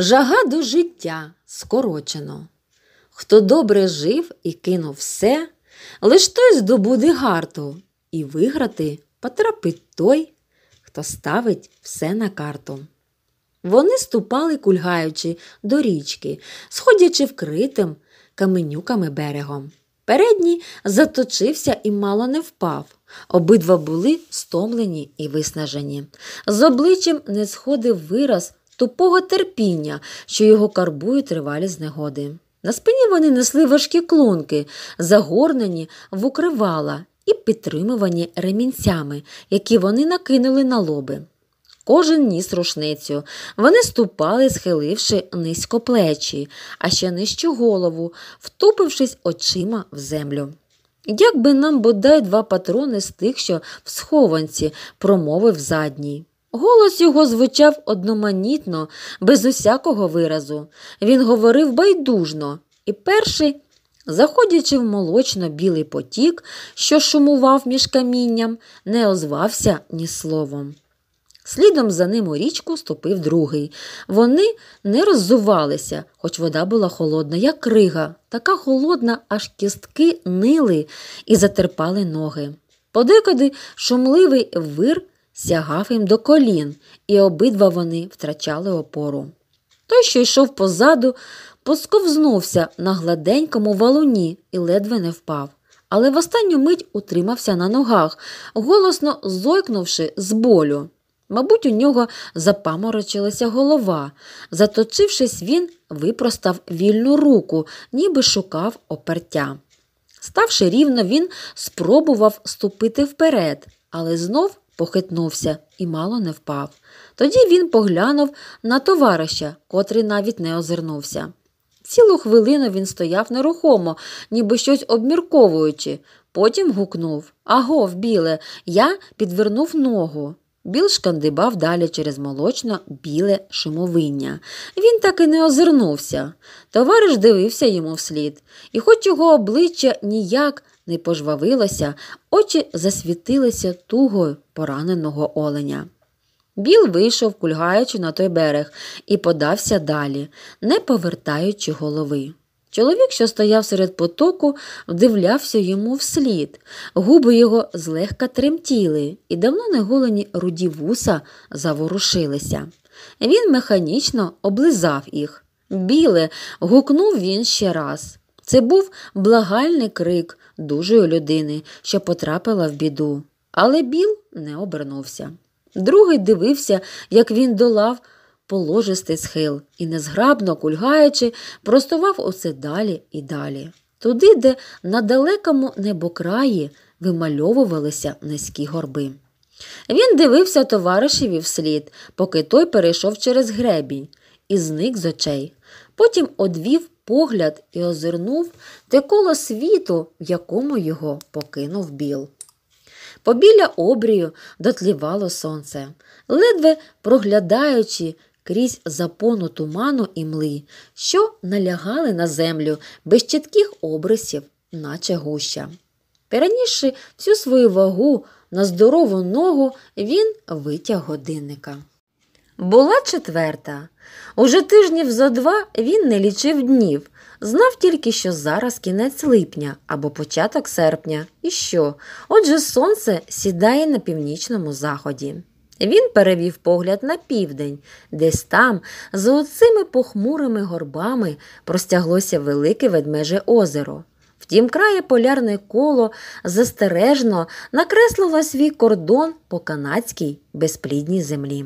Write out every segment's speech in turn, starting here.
Жага до життя скорочено. Хто добре жив і кинув все, лиш той здобуде гарту, і виграти потрапить той, хто ставить все на карту. Вони ступали, кульгаючи до річки, сходячи вкритим каменюками берегом. Передній заточився і мало не впав. Обидва були стомлені і виснажені. З обличчям не сходив вираз тупого терпіння, що його карбують тривалі знегоди. На спині вони несли важкі клунки, загорнені в укривала і підтримувані ремінцями, які вони накинули на лоби. Кожен ніс рушницю. Вони ступали, схиливши низько плечі, а ще нижчу голову, втупившись очима в землю. Як би нам бодай два патрони з тих, що в схованці, промовив задній. Голос його звучав одноманітно, без усякого виразу. Він говорив байдужно, і перший, заходячи в молочно білий потік, що шумував між камінням, не озвався ні словом. Слідом за ним у річку ступив другий. Вони не роззувалися, хоч вода була холодна, як крига, така холодна, аж кістки нили і затерпали ноги. Подекуди шумливий вир сягав їм до колін, і обидва вони втрачали опору. Той, що йшов позаду, посковзнувся на гладенькому валуні і ледве не впав. Але в останню мить утримався на ногах, голосно зойкнувши з болю. Мабуть, у нього запаморочилася голова. Заточившись, він випростав вільну руку, ніби шукав опертя. Ставши рівно, він спробував ступити вперед, але знов похитнувся і мало не впав. Тоді він поглянув на товариша, котрий навіть не озирнувся. Цілу хвилину він стояв нерухомо, ніби щось обмірковуючи. Потім гукнув Агов, біле, я підвернув ногу. Біл шкандибав далі через молочно біле шумовиння. Він так і не озирнувся. Товариш дивився йому вслід, і, хоч його обличчя ніяк не пожвавилося, очі засвітилися тугою пораненого оленя. Біл вийшов, кульгаючи на той берег, і подався далі, не повертаючи голови. Чоловік, що стояв серед потоку, вдивлявся йому вслід. Губи його злегка тремтіли, і давно неголені руді вуса заворушилися. Він механічно облизав їх. Біле, гукнув він ще раз. Це був благальний крик дужої людини, що потрапила в біду. Але Біл не обернувся. Другий дивився, як він долав положистий схил і, незграбно кульгаючи, простував усе далі і далі. Туди, де на далекому небокраї вимальовувалися низькі горби. Він дивився товаришеві вслід, поки той перейшов через гребінь і зник з очей. Потім одвів погляд і озирнув те коло світу, в якому його покинув біл. Побіля обрію дотлівало сонце, ледве проглядаючи крізь запону туману і мли, що налягали на землю без чітких обрисів, наче гуща. Перенісши всю свою вагу на здорову ногу, він витяг годинника. Була четверта. Уже тижнів за два він не лічив днів, знав тільки, що зараз кінець липня або початок серпня, і що, отже, сонце сідає на північному заході. Він перевів погляд на південь, десь там, за оцими похмурими горбами, простяглося велике ведмеже озеро. Втім, крає полярне коло застережно накреслило свій кордон по канадській безплідній землі.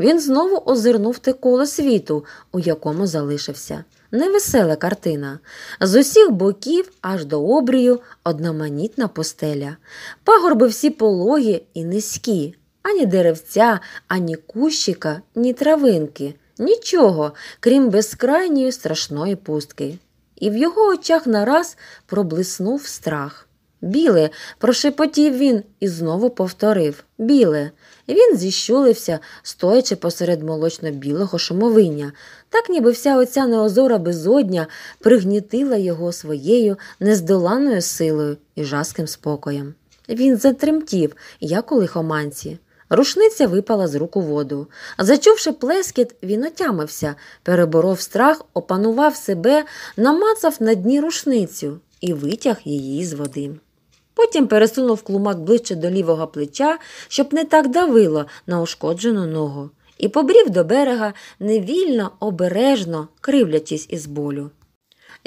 Він знову озирнув те коло світу, у якому залишився. Невесела картина. З усіх боків аж до обрію одноманітна постеля. Пагорби всі пологі і низькі, ані деревця, ані кущика, ні травинки, нічого, крім безкрайньої страшної пустки. І в його очах нараз проблиснув страх. Біле, прошепотів він і знову повторив Біле. Він зіщулився, стоячи посеред молочно-білого шумовиння, так ніби вся оця неозора безодня пригнітила його своєю нездоланою силою і жаским спокоєм. Він затремтів, як у лихоманці. Рушниця випала з руку воду. Зачувши плескіт, він отямився, переборов страх, опанував себе, намацав на дні рушницю і витяг її з води. Потім пересунув клумак ближче до лівого плеча, щоб не так давило на ушкоджену ногу, і побрів до берега невільно, обережно кривлячись із болю.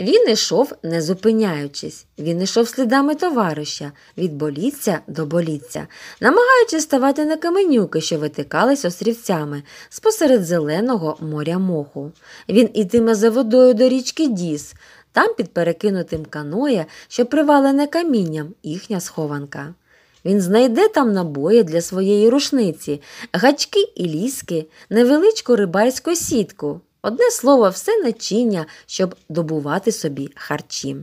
Він ішов, не зупиняючись, він ішов слідами товариша від боліця до боліця, намагаючись ставати на каменюки, що витикались острівцями спосеред зеленого моря моху. Він ітиме за водою до річки Діс, там під перекинутим каноє, що привалене камінням, їхня схованка. Він знайде там набої для своєї рушниці, гачки і ліски, невеличку рибальську сітку. Одне слово, все начиння, щоб добувати собі харчі.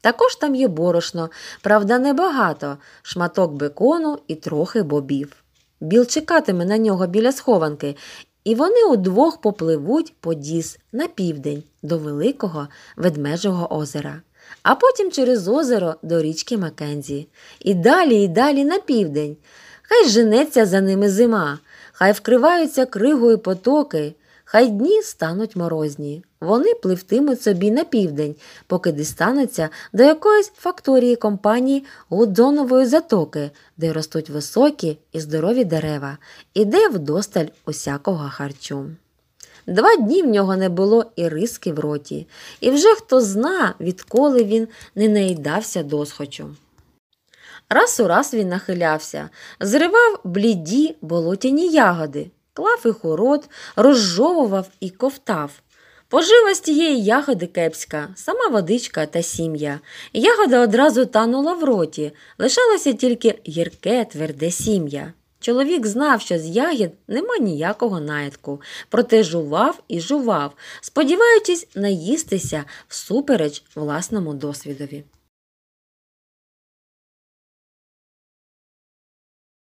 Також там є борошно, правда, небагато, шматок бекону і трохи бобів. Біл чекатиме на нього біля схованки, і вони удвох попливуть по Діс на південь до великого ведмежого озера, а потім через озеро до річки Маккензі. І далі, і далі на південь. Хай женеться за ними зима, хай вкриваються кригою потоки. Хай дні стануть морозні. Вони пливтимуть собі на південь, поки дістануться до якоїсь факторії компанії Гудзонової затоки, де ростуть високі і здорові дерева, і де вдосталь усякого харчу. Два дні в нього не було і риски в роті, і вже хто зна, відколи він не наїдався досхочу. Раз у раз він нахилявся, зривав бліді болотяні ягоди клав їх у рот, розжовував і ковтав. Пожила з тієї ягоди кепська, сама водичка та сім'я. Ягода одразу танула в роті, лишалося тільки гірке, тверде сім'я. Чоловік знав, що з ягід нема ніякого наїдку, проте жував і жував, сподіваючись наїстися всупереч власному досвідові.